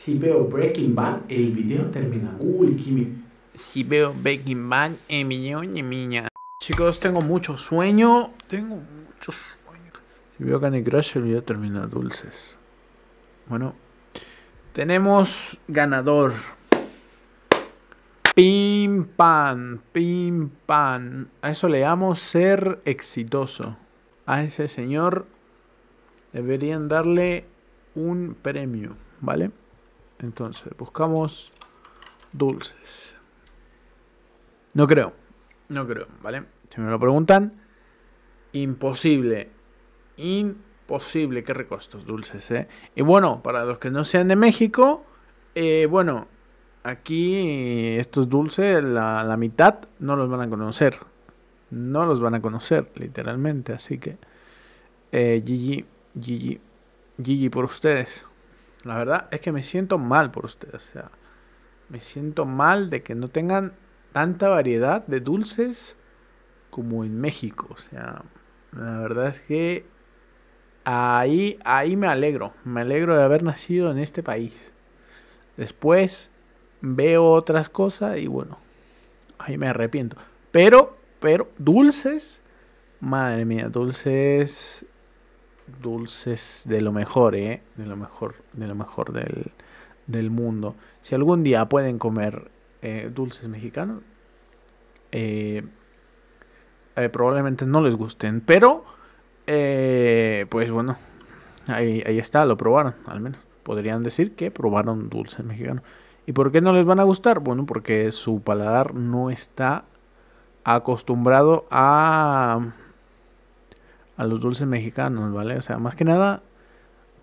Si veo Breaking Bad, el video termina. cool, Kimi. Si veo Breaking Bad, el y miña. Chicos, tengo mucho sueño. Tengo mucho sueño. Si veo Candy Crush, el video termina. Dulces. Bueno. Tenemos ganador. Pim pam, pim pam. A eso le llamo ser exitoso. A ese señor deberían darle un premio, ¿vale? Entonces, buscamos dulces. No creo. No creo, ¿vale? Si me lo preguntan, imposible. Imposible. Qué recostos dulces, ¿eh? Y bueno, para los que no sean de México, eh, bueno, aquí estos dulces, la, mitad no los van a conocer. No los van a conocer, literalmente. Así que, eh, GG, GG, GG por ustedes. La verdad es que me siento mal por ustedes. O sea, me siento mal de que no tengan tanta variedad de dulces como en México. O sea, la verdad es que ahí, ahí me alegro. Me alegro de haber nacido en este país. Después veo otras cosas y bueno, ahí me arrepiento. Pero, pero, dulces. Madre mía, dulces dulces de lo mejor, ¿eh? De lo mejor, de lo mejor del, mundo. Si algún día pueden comer eh, dulces mexicanos, eh, eh, probablemente no les gusten, pero pues bueno, ahí, ahí está, lo probaron, al menos. Podrían decir que probaron dulces mexicanos. ¿Y por qué no les van a gustar? Bueno, porque su paladar no está acostumbrado a a los dulces mexicanos, ¿vale? O sea, más que nada,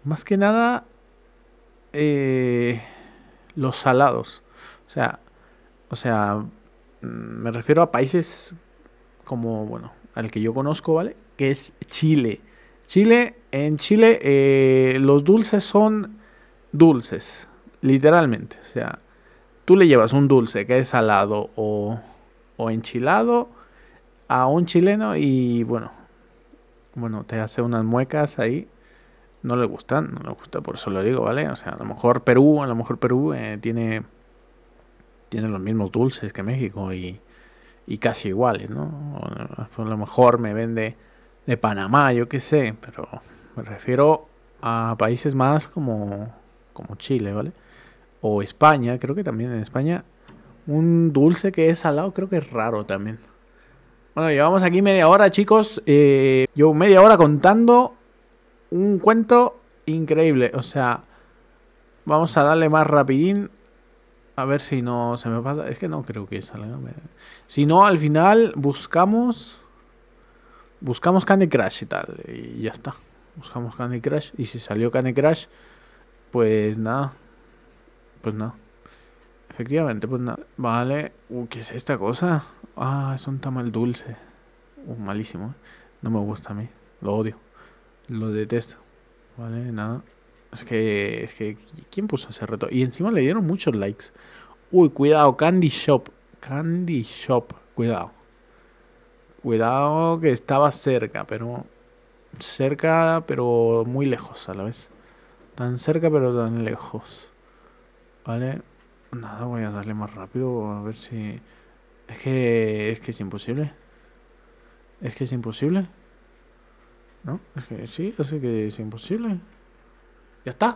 más que nada, eh, los salados. O sea, o sea, mm, me refiero a países como, bueno, al que yo conozco, ¿vale? Que es Chile. Chile, en Chile, eh, los dulces son dulces, literalmente. O sea, tú le llevas un dulce que es salado o, o enchilado a un chileno y, bueno, bueno, te hace unas muecas ahí. No le gustan, no le gusta, por eso lo digo, ¿vale? O sea, a lo mejor Perú, a lo mejor Perú eh, tiene, tiene los mismos dulces que México y, y casi iguales, ¿no? a lo mejor me vende de Panamá, yo qué sé, pero me refiero a países más como, como Chile, ¿vale? O España, creo que también en España un dulce que es salado, creo que es raro también. Bueno, llevamos aquí media hora, chicos. Yo eh, media hora contando un cuento increíble. O sea, vamos a darle más rapidín. A ver si no se me pasa. Es que no creo que salga. Si no, al final buscamos... Buscamos Candy Crush y tal. Y ya está. Buscamos Candy Crush. Y si salió Candy Crush, pues nada. Pues nada efectivamente, pues nada. Vale. Uh, ¿qué es esta cosa? Ah, es un tamal dulce. Uh, malísimo. Eh. No me gusta a mí. Lo odio. Lo detesto. Vale, nada. Es que, es que, ¿quién puso ese reto? Y encima le dieron muchos likes. Uy, cuidado, Candy Shop. Candy Shop, cuidado. Cuidado que estaba cerca, pero... Cerca, pero muy lejos a la vez. Tan cerca, pero tan lejos. ¿Vale? Nada, voy a darle más rápido a ver si... Es que... es que es imposible. Es que es imposible. ¿No? Es que sí, así que es imposible. ¡Ya está!